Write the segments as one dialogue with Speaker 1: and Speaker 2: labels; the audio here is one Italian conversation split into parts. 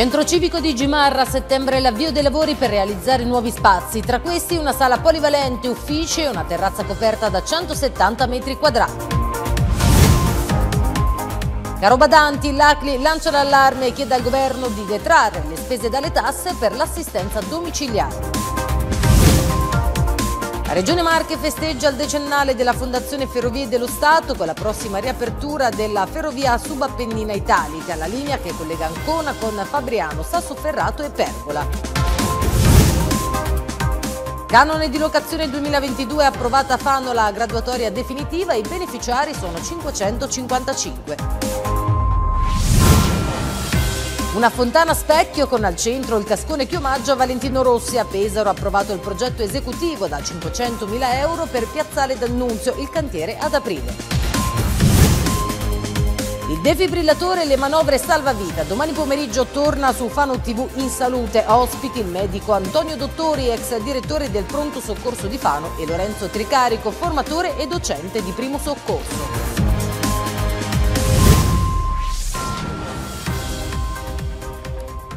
Speaker 1: Centro civico di Gimarra, a settembre l'avvio dei lavori per realizzare nuovi spazi, tra questi una sala polivalente, uffici e una terrazza coperta da 170 metri quadrati. Caro Badanti, l'ACLI lancia l'allarme e chiede al governo di detrarre le spese dalle tasse per l'assistenza domiciliare. La Regione Marche festeggia il decennale della Fondazione Ferrovie dello Stato con la prossima riapertura della ferrovia subappennina italica, la linea che collega Ancona con Fabriano, Sassoferrato e Pergola. Canone di locazione 2022 approvata a Fano la graduatoria definitiva, i beneficiari sono 555. Una fontana specchio con al centro il cascone chiomaggio a Valentino Rossi. A Pesaro ha approvato il progetto esecutivo da 500.000 euro per Piazzale D'Annunzio, il cantiere ad aprile. Il defibrillatore e le manovre salvavita. Domani pomeriggio torna su Fano TV in salute. Ospiti il medico Antonio Dottori, ex direttore del pronto soccorso di Fano, e Lorenzo Tricarico, formatore e docente di primo soccorso.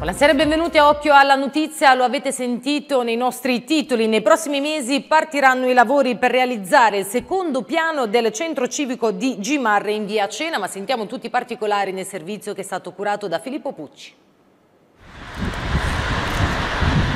Speaker 1: Buonasera e benvenuti a Occhio alla Notizia, lo avete sentito nei nostri titoli. Nei prossimi mesi partiranno i lavori per realizzare il secondo piano del centro civico di Gimarre in via Cena, ma sentiamo tutti i particolari nel servizio che è stato curato da Filippo Pucci.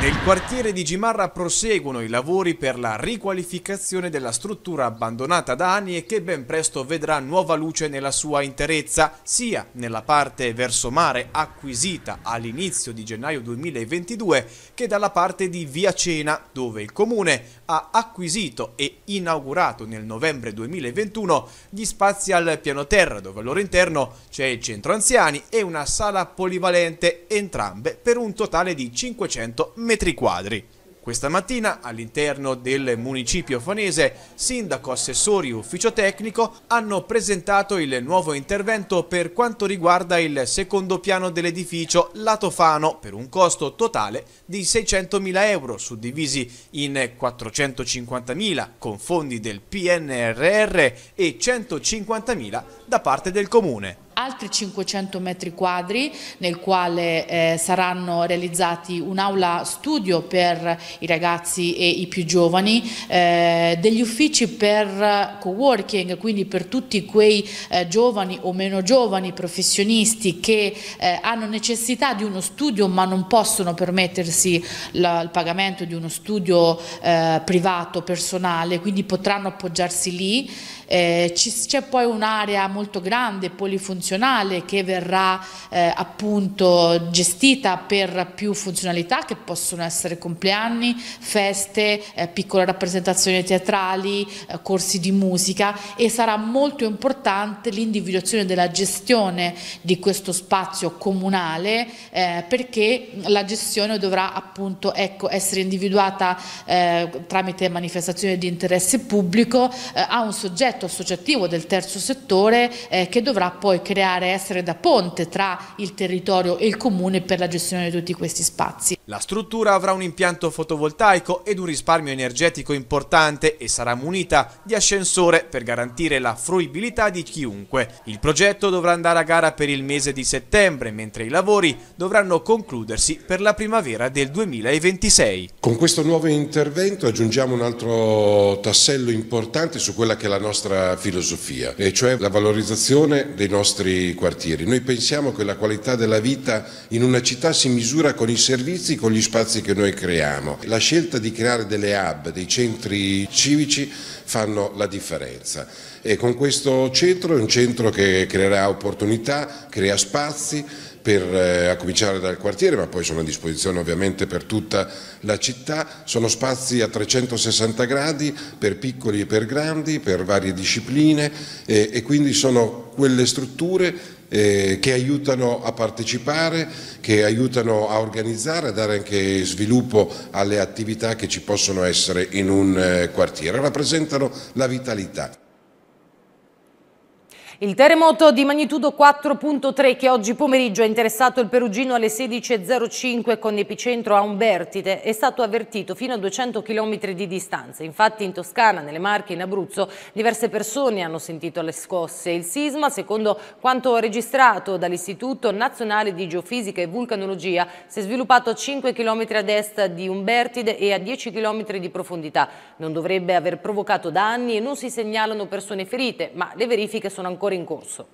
Speaker 2: Nel quartiere di Gimarra proseguono i lavori per la riqualificazione della struttura abbandonata da anni e che ben presto vedrà nuova luce nella sua interezza, sia nella parte verso mare acquisita all'inizio di gennaio 2022 che dalla parte di Via Cena, dove il comune ha acquisito e inaugurato nel novembre 2021 gli spazi al piano terra, dove al loro interno c'è il centro anziani e una sala polivalente, entrambe per un totale di 500 metri metri quadri. Questa mattina all'interno del municipio fanese sindaco, assessori e ufficio tecnico hanno presentato il nuovo intervento per quanto riguarda il secondo piano dell'edificio Lato Fano per un costo totale di 600.000 euro suddivisi in 450.000 con fondi del PNRR e 150.000 da parte del comune
Speaker 3: altri 500 metri quadri nel quale eh, saranno realizzati un'aula studio per i ragazzi e i più giovani, eh, degli uffici per co-working, quindi per tutti quei eh, giovani o meno giovani professionisti che eh, hanno necessità di uno studio ma non possono permettersi la, il pagamento di uno studio eh, privato, personale, quindi potranno appoggiarsi lì. Eh, c'è poi un'area molto grande, polifunzionale, che verrà eh, appunto gestita per più funzionalità che possono essere compleanni, feste, eh, piccole rappresentazioni teatrali, eh, corsi di musica e sarà molto importante l'individuazione della gestione di questo spazio comunale eh, perché la gestione dovrà appunto ecco, essere individuata eh, tramite manifestazioni di interesse pubblico a un soggetto progetto associativo del terzo settore eh, che dovrà poi creare, essere da ponte tra il territorio e il comune per la gestione di tutti questi spazi. La
Speaker 2: struttura avrà un impianto fotovoltaico ed un risparmio energetico importante e sarà munita di ascensore per garantire la fruibilità di chiunque. Il progetto dovrà andare a gara per il mese di settembre, mentre i lavori dovranno concludersi per la primavera del 2026.
Speaker 4: Con questo nuovo intervento aggiungiamo un altro tassello importante su quella che è la nostra nostra filosofia, e cioè la valorizzazione dei nostri quartieri. Noi pensiamo che la qualità della vita in una città si misura con i servizi, con gli spazi che noi creiamo. La scelta di creare delle hub, dei centri civici, fanno la differenza. E con questo centro è un centro che creerà opportunità, crea spazi, per, eh, a cominciare dal quartiere, ma poi sono a disposizione ovviamente per tutta la città. Sono spazi a 360 gradi per piccoli e per grandi, per varie discipline eh, e quindi sono quelle strutture eh, che aiutano a partecipare, che aiutano a organizzare, a dare anche sviluppo alle attività che ci possono essere in un eh, quartiere, rappresentano la vitalità.
Speaker 1: Il terremoto di magnitudo 4.3 che oggi pomeriggio ha interessato il Perugino alle 16.05 con epicentro a Umbertide è stato avvertito fino a 200 km di distanza. Infatti in Toscana, nelle Marche, e in Abruzzo diverse persone hanno sentito le scosse. Il sisma, secondo quanto registrato dall'Istituto Nazionale di Geofisica e Vulcanologia, si è sviluppato a 5 km ad est di Umbertide e a 10 km di profondità. Non dovrebbe aver provocato danni e non si segnalano persone ferite, ma le verifiche sono ancora ancora in corso.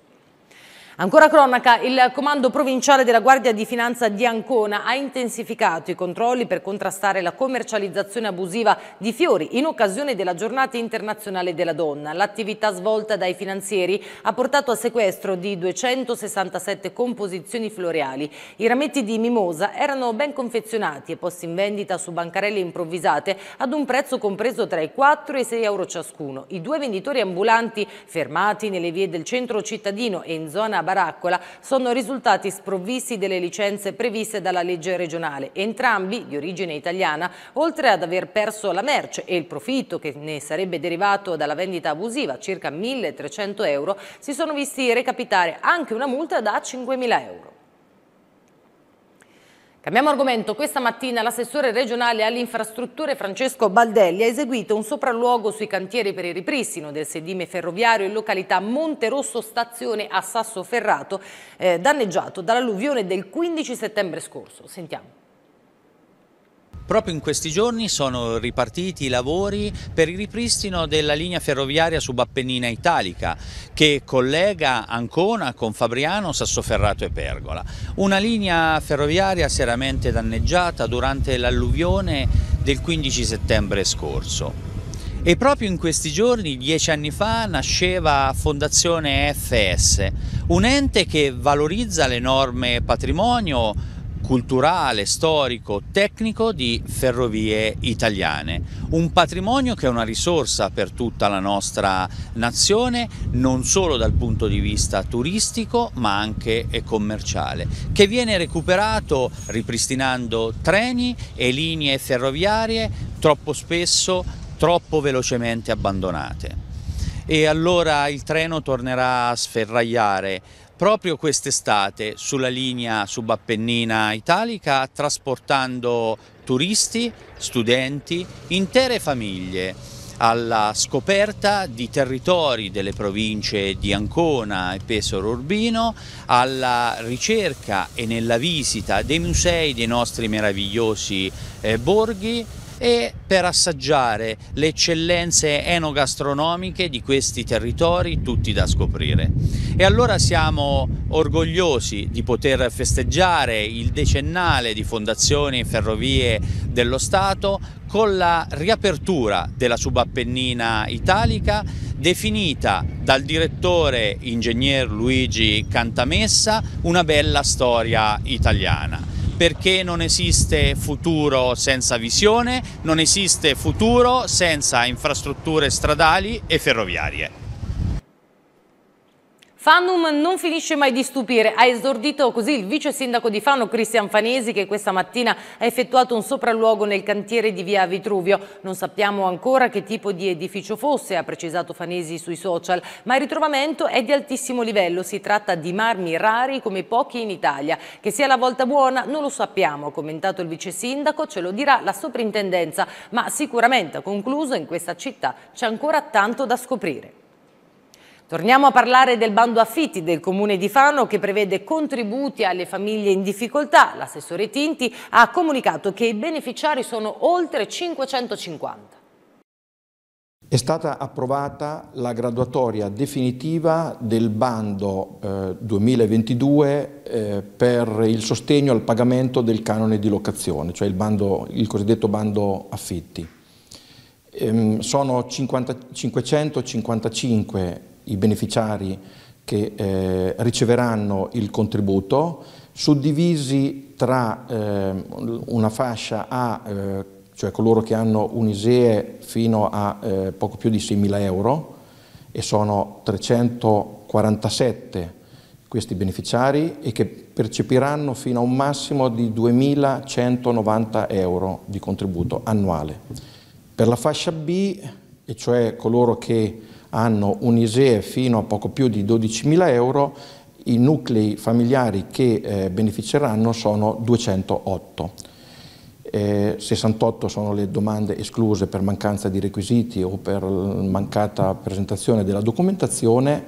Speaker 1: Ancora cronaca, il comando provinciale della Guardia di Finanza di Ancona ha intensificato i controlli per contrastare la commercializzazione abusiva di fiori in occasione della giornata internazionale della donna. L'attività svolta dai finanzieri ha portato a sequestro di 267 composizioni floreali. I rametti di mimosa erano ben confezionati e posti in vendita su bancarelle improvvisate ad un prezzo compreso tra i 4 e i 6 euro ciascuno. I due venditori ambulanti fermati nelle vie del centro cittadino e in zona Baraccola sono risultati sprovvisti delle licenze previste dalla legge regionale. Entrambi, di origine italiana, oltre ad aver perso la merce e il profitto che ne sarebbe derivato dalla vendita abusiva, circa 1.300 euro, si sono visti recapitare anche una multa da 5.000 euro. Cambiamo argomento. Questa mattina l'assessore regionale alle infrastrutture Francesco Baldelli ha eseguito un sopralluogo sui cantieri per il ripristino del sedime ferroviario in località Monte Rosso Stazione a Sassoferrato, eh, danneggiato dall'alluvione del 15 settembre scorso. Sentiamo.
Speaker 5: Proprio in questi giorni sono ripartiti i lavori per il ripristino della linea ferroviaria subappennina italica che collega Ancona con Fabriano, Sassoferrato e Pergola. Una linea ferroviaria seriamente danneggiata durante l'alluvione del 15 settembre scorso. E proprio in questi giorni, dieci anni fa, nasceva Fondazione FS, un ente che valorizza l'enorme patrimonio culturale, storico, tecnico di ferrovie italiane. Un patrimonio che è una risorsa per tutta la nostra nazione, non solo dal punto di vista turistico ma anche commerciale, che viene recuperato ripristinando treni e linee ferroviarie troppo spesso, troppo velocemente abbandonate. E allora il treno tornerà a sferragliare proprio quest'estate sulla linea subappennina italica trasportando turisti, studenti, intere famiglie alla scoperta di territori delle province di Ancona e Pesaro Urbino, alla ricerca e nella visita dei musei dei nostri meravigliosi eh, borghi, e per assaggiare le eccellenze enogastronomiche di questi territori, tutti da scoprire. E allora siamo orgogliosi di poter festeggiare il decennale di Fondazioni Ferrovie dello Stato con la riapertura della subappennina italica definita dal direttore ingegner Luigi Cantamessa una bella storia italiana perché non esiste futuro senza visione, non esiste futuro senza infrastrutture stradali e ferroviarie.
Speaker 1: Fanum non finisce mai di stupire, ha esordito così il vice sindaco di Fano Cristian Fanesi che questa mattina ha effettuato un sopralluogo nel cantiere di via Vitruvio. Non sappiamo ancora che tipo di edificio fosse, ha precisato Fanesi sui social, ma il ritrovamento è di altissimo livello, si tratta di marmi rari come pochi in Italia. Che sia la volta buona non lo sappiamo, ha commentato il vice sindaco, ce lo dirà la soprintendenza, ma sicuramente ha concluso in questa città c'è ancora tanto da scoprire. Torniamo a parlare del bando affitti del Comune di Fano che prevede contributi alle famiglie in difficoltà. L'assessore Tinti ha comunicato che i beneficiari sono oltre 550.
Speaker 6: È stata approvata la graduatoria definitiva del bando eh, 2022 eh, per il sostegno al pagamento del canone di locazione, cioè il, bando, il cosiddetto bando affitti. Ehm, sono 50, 555 i beneficiari che eh, riceveranno il contributo, suddivisi tra eh, una fascia A, eh, cioè coloro che hanno un ISEE fino a eh, poco più di 6.000 euro, e sono 347 questi beneficiari e che percepiranno fino a un massimo di 2.190 euro di contributo annuale. Per la fascia B, e cioè coloro che hanno un ISEE fino a poco più di 12.000 euro, i nuclei familiari che eh, beneficeranno sono 208. Eh, 68 sono le domande escluse per mancanza di requisiti o per mancata presentazione della documentazione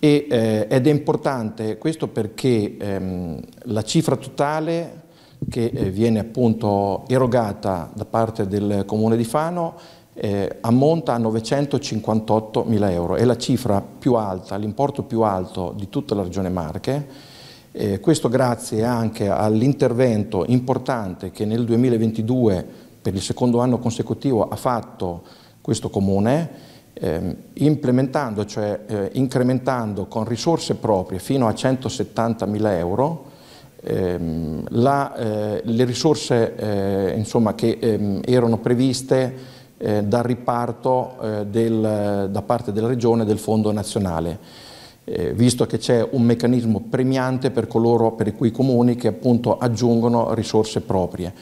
Speaker 6: e, eh, ed è importante questo perché ehm, la cifra totale che eh, viene appunto erogata da parte del Comune di Fano eh, ammonta a 958 mila euro, è la cifra più alta, l'importo più alto di tutta la regione Marche, eh, questo grazie anche all'intervento importante che nel 2022 per il secondo anno consecutivo ha fatto questo comune, eh, implementando, cioè eh, incrementando con risorse proprie fino a 170 mila euro ehm, la, eh, le risorse eh, insomma, che ehm, erano previste eh, dal riparto eh, del, da parte della Regione del Fondo Nazionale, eh, visto che c'è un meccanismo premiante per coloro, per quei comuni che appunto aggiungono risorse proprie.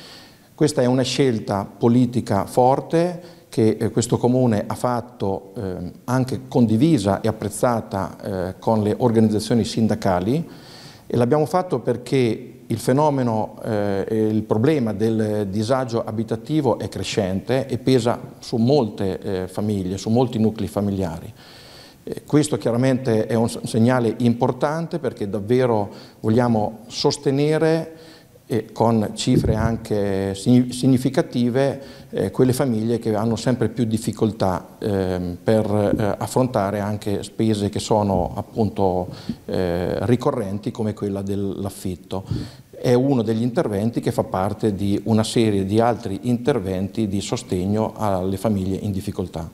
Speaker 6: Questa è una scelta politica forte che eh, questo Comune ha fatto eh, anche condivisa e apprezzata eh, con le organizzazioni sindacali e l'abbiamo fatto perché il fenomeno eh, e il problema del disagio abitativo è crescente e pesa su molte eh, famiglie, su molti nuclei familiari. Eh, questo chiaramente è un segnale importante perché davvero vogliamo sostenere eh, con cifre anche significative eh, quelle famiglie che hanno sempre più difficoltà eh, per eh, affrontare anche spese che sono appunto eh, ricorrenti come quella dell'affitto. È uno degli interventi che fa parte di una serie di altri interventi di sostegno alle famiglie in difficoltà.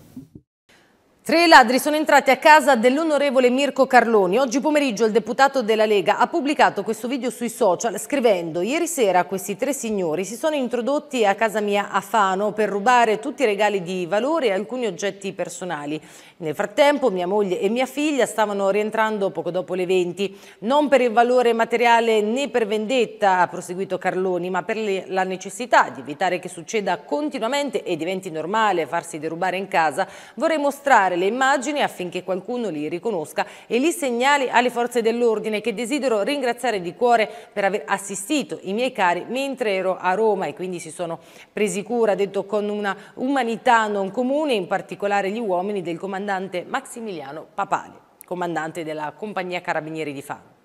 Speaker 1: Tre ladri sono entrati a casa dell'onorevole Mirko Carloni. Oggi pomeriggio il deputato della Lega ha pubblicato questo video sui social scrivendo «Ieri sera questi tre signori si sono introdotti a casa mia a Fano per rubare tutti i regali di valore e alcuni oggetti personali. Nel frattempo mia moglie e mia figlia stavano rientrando poco dopo le 20. Non per il valore materiale né per vendetta, ha proseguito Carloni, ma per la necessità di evitare che succeda continuamente e diventi normale farsi derubare in casa, vorrei mostrare le immagini affinché qualcuno li riconosca e li segnali alle forze dell'ordine che desidero ringraziare di cuore per aver assistito i miei cari mentre ero a Roma e quindi si sono presi cura, detto con una umanità non comune, in particolare gli uomini del comandante Maximiliano Papale, comandante della compagnia Carabinieri di Fano.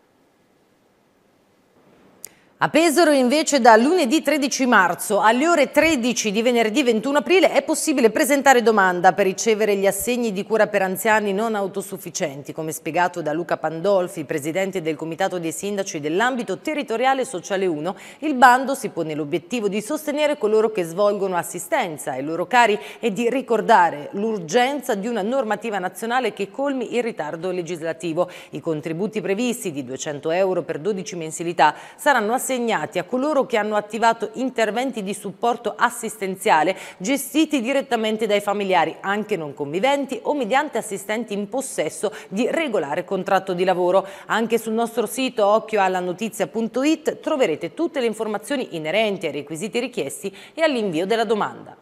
Speaker 1: A Pesaro invece da lunedì 13 marzo alle ore 13 di venerdì 21 aprile è possibile presentare domanda per ricevere gli assegni di cura per anziani non autosufficienti, come spiegato da Luca Pandolfi, presidente del Comitato dei Sindaci dell'ambito territoriale sociale 1. Il bando si pone l'obiettivo di sostenere coloro che svolgono assistenza ai loro cari e di ricordare l'urgenza di una normativa nazionale che colmi il ritardo legislativo. I contributi previsti di 200 euro per 12 mensilità saranno assegnati assegnati a coloro che hanno attivato interventi di supporto assistenziale gestiti direttamente dai familiari, anche non conviventi o mediante assistenti in possesso di regolare contratto di lavoro. Anche sul nostro sito occhioallanotizia.it troverete tutte le informazioni inerenti ai requisiti richiesti e all'invio della domanda.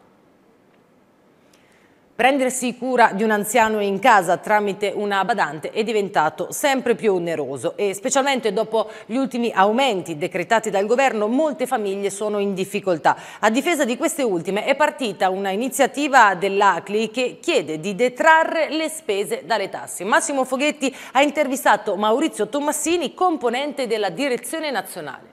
Speaker 1: Prendersi cura di un anziano in casa tramite una badante è diventato sempre più oneroso e specialmente dopo gli ultimi aumenti decretati dal governo molte famiglie sono in difficoltà. A difesa di queste ultime è partita una iniziativa dell'ACLI che chiede di detrarre le spese dalle tasse. Massimo Foghetti ha intervistato Maurizio Tommassini, componente della direzione nazionale.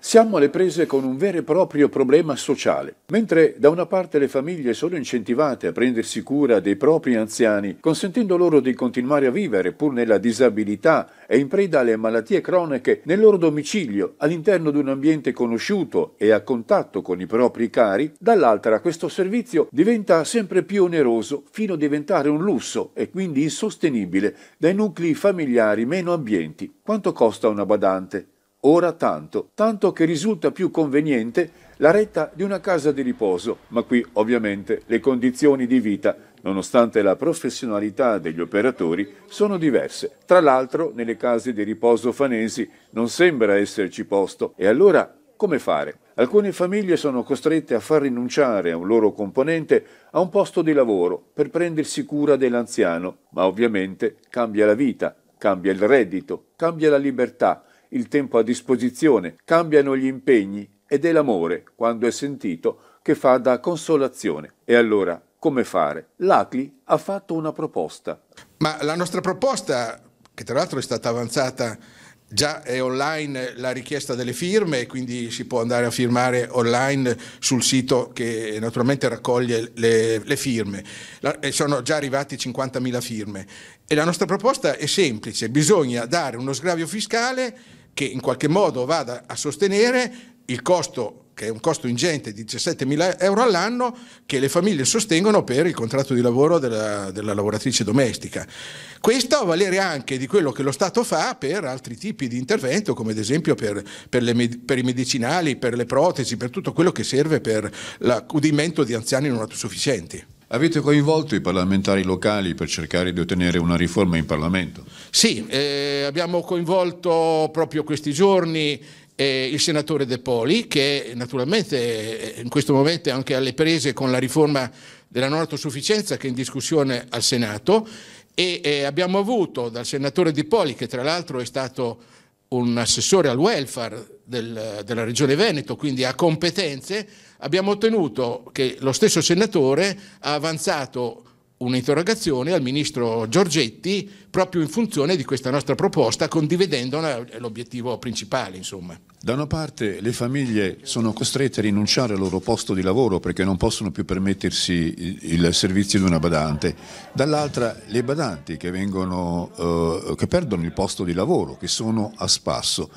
Speaker 7: Siamo alle prese con un vero e proprio problema sociale. Mentre da una parte le famiglie sono incentivate a prendersi cura dei propri anziani, consentendo loro di continuare a vivere pur nella disabilità e in preda alle malattie croniche nel loro domicilio, all'interno di un ambiente conosciuto e a contatto con i propri cari, dall'altra questo servizio diventa sempre più oneroso fino a diventare un lusso e quindi insostenibile dai nuclei familiari meno ambienti. Quanto costa una badante? ora tanto, tanto che risulta più conveniente la retta di una casa di riposo, ma qui ovviamente le condizioni di vita, nonostante la professionalità degli operatori, sono diverse. Tra l'altro nelle case di riposo fanesi non sembra esserci posto e allora come fare? Alcune famiglie sono costrette a far rinunciare a un loro componente a un posto di lavoro per prendersi cura dell'anziano, ma ovviamente cambia la vita, cambia il reddito, cambia la libertà, il tempo a disposizione, cambiano gli impegni ed è l'amore, quando è sentito, che fa da consolazione. E allora, come fare? L'Acli ha fatto una proposta.
Speaker 8: Ma la nostra proposta, che tra l'altro è stata avanzata Già è online la richiesta delle firme, quindi si può andare a firmare online sul sito che naturalmente raccoglie le, le firme. La, sono già arrivati 50.000 firme. E la nostra proposta è semplice, bisogna dare uno sgravio fiscale che in qualche modo vada a sostenere il costo che è un costo ingente di 17 mila euro all'anno che le famiglie sostengono per il contratto di lavoro della, della, lavoratrice domestica. Questo a valere anche di quello che lo Stato fa per altri tipi di intervento, come ad esempio per, per, le, per i medicinali, per le protesi, per tutto quello che serve per l'accudimento di anziani non autosufficienti.
Speaker 7: Avete coinvolto i parlamentari locali per cercare di ottenere una riforma in Parlamento?
Speaker 8: Sì, eh, abbiamo coinvolto proprio questi giorni eh, il senatore De Poli che naturalmente eh, in questo momento è anche alle prese con la riforma della non autosufficienza che è in discussione al Senato e eh, abbiamo avuto dal senatore De Poli che tra l'altro è stato un assessore al welfare del, della Regione Veneto, quindi ha competenze, abbiamo ottenuto che lo stesso senatore ha avanzato un'interrogazione al ministro Giorgetti proprio in funzione di questa nostra proposta, condividendone l'obiettivo principale. Insomma.
Speaker 7: Da una parte le famiglie sono costrette a rinunciare al loro posto di lavoro perché non possono più permettersi il servizio di una badante, dall'altra le badanti che, vengono, eh, che perdono il posto di lavoro, che sono a spasso.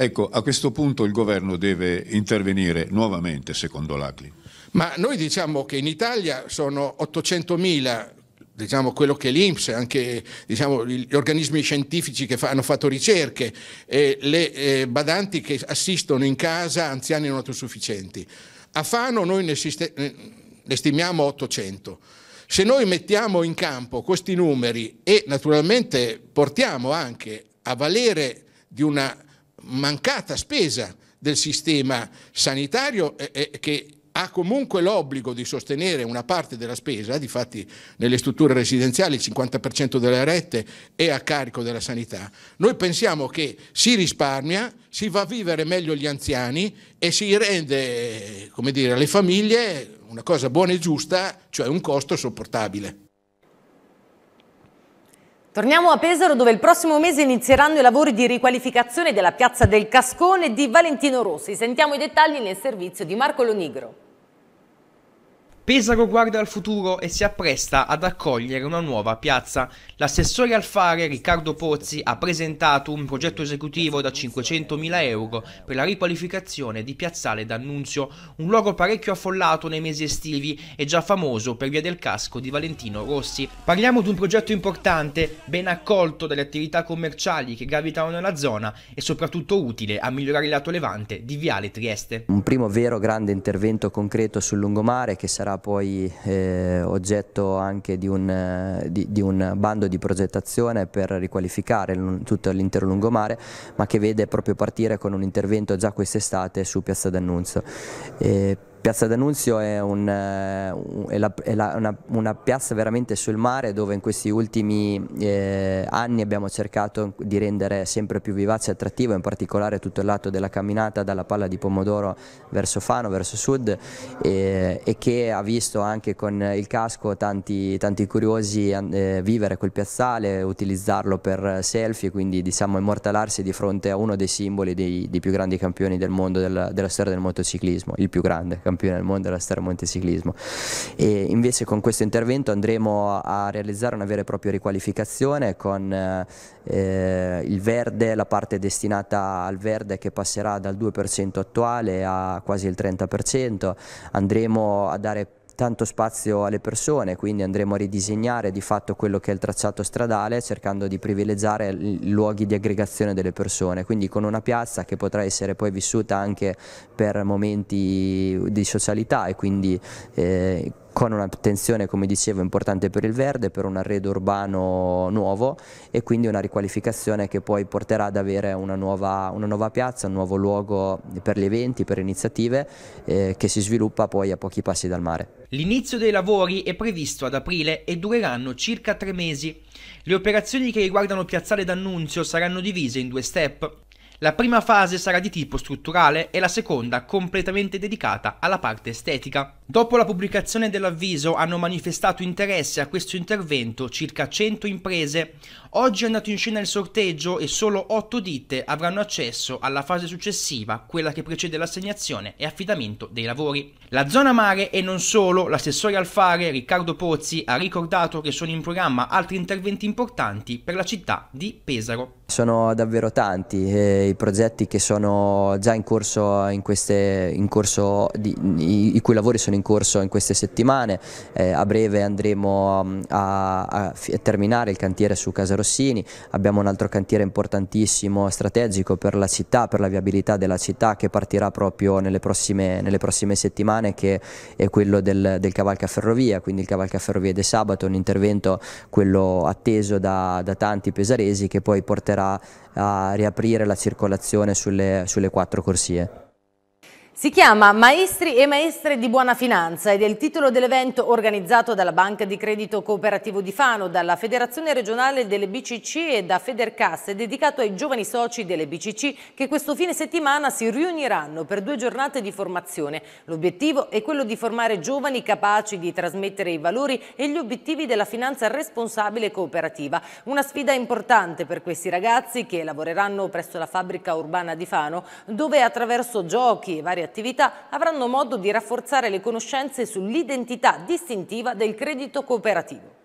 Speaker 7: Ecco, a questo punto il governo deve intervenire nuovamente, secondo l'ACLI. Ma noi diciamo che in Italia sono 800.000
Speaker 8: diciamo, quello che l'Inps, anche diciamo, gli organismi scientifici che hanno fatto ricerche, eh, le badanti che assistono in casa anziani non autosufficienti. A Fano noi ne stimiamo 800. Se noi mettiamo in campo questi numeri e naturalmente portiamo anche a valere di una mancata spesa del sistema sanitario eh, che ha comunque l'obbligo di sostenere una parte della spesa, difatti nelle strutture residenziali il 50% delle rette è a carico della sanità. Noi pensiamo che si risparmia, si va a vivere meglio gli anziani e si rende, come dire, alle famiglie una cosa buona e giusta, cioè un costo sopportabile.
Speaker 1: Torniamo a Pesaro dove il prossimo mese inizieranno i lavori di riqualificazione della piazza del Cascone di Valentino Rossi. Sentiamo i dettagli nel servizio di Marco Lonigro.
Speaker 9: Pesaro guarda al futuro e si appresta ad accogliere una nuova piazza. L'assessore al fare Riccardo Pozzi ha presentato un progetto esecutivo da 500.000 euro per la riqualificazione di Piazzale d'Annunzio, un luogo parecchio affollato nei mesi estivi e già famoso per via del casco di Valentino Rossi. Parliamo di un progetto importante, ben accolto dalle attività commerciali che gravitano nella zona e soprattutto utile a migliorare il lato levante di Viale Trieste.
Speaker 10: Un primo vero grande intervento concreto sul lungomare che sarà poi eh, oggetto anche di un, eh, di, di un, bando di progettazione per riqualificare tutto l'intero lungomare, ma che vede proprio partire con un intervento già quest'estate su Piazza d'Annunzio. Eh, Piazza D'Annunzio è, un, eh, è, la, è la, una, una, piazza veramente sul mare dove in questi ultimi eh, anni abbiamo cercato di rendere sempre più vivace e attrattivo, in particolare tutto il lato della camminata dalla palla di pomodoro verso Fano, verso sud eh, e che ha visto anche con il casco tanti, tanti curiosi eh, vivere quel piazzale, utilizzarlo per selfie, quindi diciamo immortalarsi di fronte a uno dei simboli dei, dei più grandi campioni del mondo della, della storia del motociclismo, il più grande campione al mondo della Stare Montesiclismo. E invece con questo intervento andremo a realizzare una vera e propria riqualificazione con eh, eh, il verde, la parte destinata al verde che passerà dal 2% attuale a quasi il 30%, andremo a dare tanto spazio alle persone, quindi andremo a ridisegnare di fatto quello che è il tracciato stradale cercando di privilegiare i luoghi di aggregazione delle persone, quindi con una piazza che potrà essere poi vissuta anche per momenti di socialità e quindi eh, con un'attenzione, come dicevo, importante per il verde, per un arredo urbano nuovo e quindi una riqualificazione che poi porterà ad avere una nuova, una nuova piazza, un nuovo luogo per gli eventi, per iniziative eh, che si sviluppa poi a pochi passi dal mare.
Speaker 9: L'inizio dei lavori è previsto ad aprile e dureranno circa tre mesi. Le operazioni che riguardano Piazzale D'Annunzio saranno divise in due step. La prima fase sarà di tipo strutturale e la seconda completamente dedicata alla parte estetica. Dopo la pubblicazione dell'avviso hanno manifestato interesse a questo intervento circa 100 imprese. Oggi è andato in scena il sorteggio e solo 8 ditte avranno accesso alla fase successiva, quella che precede l'assegnazione e affidamento dei lavori. La zona mare e non solo, l'assessore al fare Riccardo Pozzi ha ricordato che sono in programma altri interventi importanti per la città di Pesaro.
Speaker 10: Sono davvero tanti eh, i progetti che sono già in corso, in queste, in corso di, i, cui lavori sono in corso in queste settimane, eh, a breve andremo um, a, a, terminare il cantiere su Casa Rossini, abbiamo un altro cantiere importantissimo, strategico per la città, per la viabilità della città che partirà proprio nelle prossime, nelle prossime settimane che è quello del, del Ferrovia, quindi il Cavalca Ferrovia di sabato, un intervento quello atteso da, da tanti pesaresi che poi porterà andrà a riaprire la circolazione sulle, sulle quattro corsie.
Speaker 1: Si chiama Maestri e Maestre di Buona Finanza ed è il titolo dell'evento organizzato dalla Banca di Credito Cooperativo di Fano, dalla Federazione Regionale delle BCC e da Federcasse, dedicato ai giovani soci delle BCC che questo fine settimana si riuniranno per due giornate di formazione. L'obiettivo è quello di formare giovani capaci di trasmettere i valori e gli obiettivi della finanza responsabile e cooperativa. Una sfida importante per questi ragazzi che lavoreranno presso la fabbrica urbana di Fano, dove attraverso giochi e varie attività avranno modo di rafforzare le conoscenze sull'identità distintiva del credito cooperativo.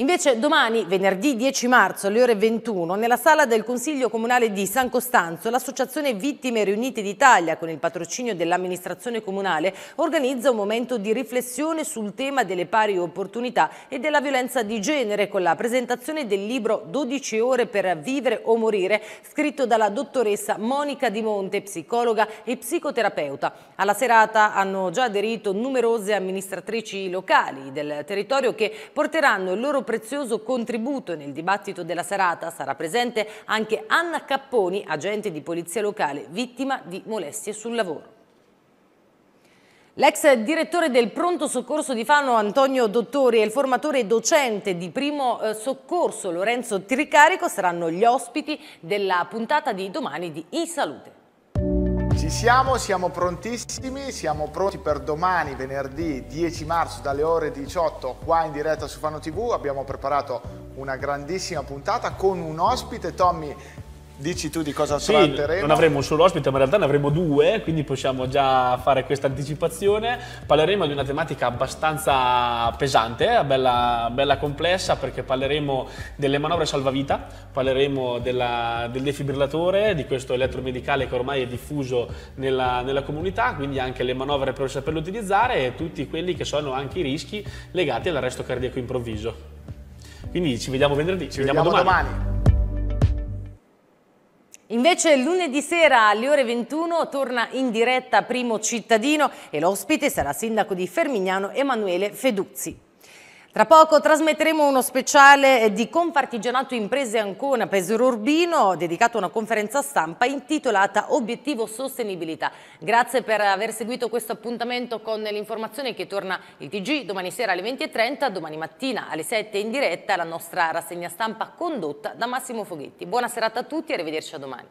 Speaker 1: Invece domani, venerdì 10 marzo alle ore 21, nella sala del Consiglio Comunale di San Costanzo, l'associazione Vittime Riunite d'Italia, con il patrocinio dell'amministrazione comunale, organizza un momento di riflessione sul tema delle pari opportunità e della violenza di genere con la presentazione del libro 12 ore per vivere o morire, scritto dalla dottoressa Monica Di Monte, psicologa e psicoterapeuta. Alla serata hanno già aderito numerose amministratrici locali del territorio che porteranno il loro prezioso contributo nel dibattito della serata sarà presente anche Anna Capponi, agente di polizia locale, vittima di molestie sul lavoro. L'ex direttore del pronto soccorso di Fano Antonio Dottori e il formatore docente di primo eh, soccorso Lorenzo Tricarico saranno gli ospiti della puntata di domani di In Salute. Ci siamo,
Speaker 2: siamo prontissimi, siamo pronti per domani, venerdì 10 marzo dalle ore 18 qua in diretta su Fano TV. Abbiamo preparato una grandissima puntata con un ospite, Tommy Dici tu di cosa sì, tratteremo? Non avremo
Speaker 7: un solo ospite, ma in realtà ne avremo due, quindi
Speaker 5: possiamo già fare questa anticipazione. Parleremo di una tematica abbastanza pesante, bella, bella complessa, perché parleremo delle manovre salvavita, parleremo della, del defibrillatore, di questo elettromedicale che ormai è diffuso nella, nella comunità, quindi anche le manovre per saperlo utilizzare e tutti quelli che sono anche i rischi legati all'arresto cardiaco improvviso. Quindi ci vediamo venerdì, ci, ci vediamo, vediamo domani. domani.
Speaker 1: Invece lunedì sera alle ore 21 torna in diretta Primo Cittadino e l'ospite sarà sindaco di Fermignano Emanuele Feduzzi. Tra poco trasmetteremo uno speciale di Confartigianato Imprese Ancona Pesaro Urbino dedicato a una conferenza stampa intitolata Obiettivo Sostenibilità. Grazie per aver seguito questo appuntamento con l'informazione che torna il TG domani sera alle 20.30, domani mattina alle 7 in diretta la nostra rassegna stampa condotta da Massimo Foghetti. Buona serata a tutti e arrivederci a domani.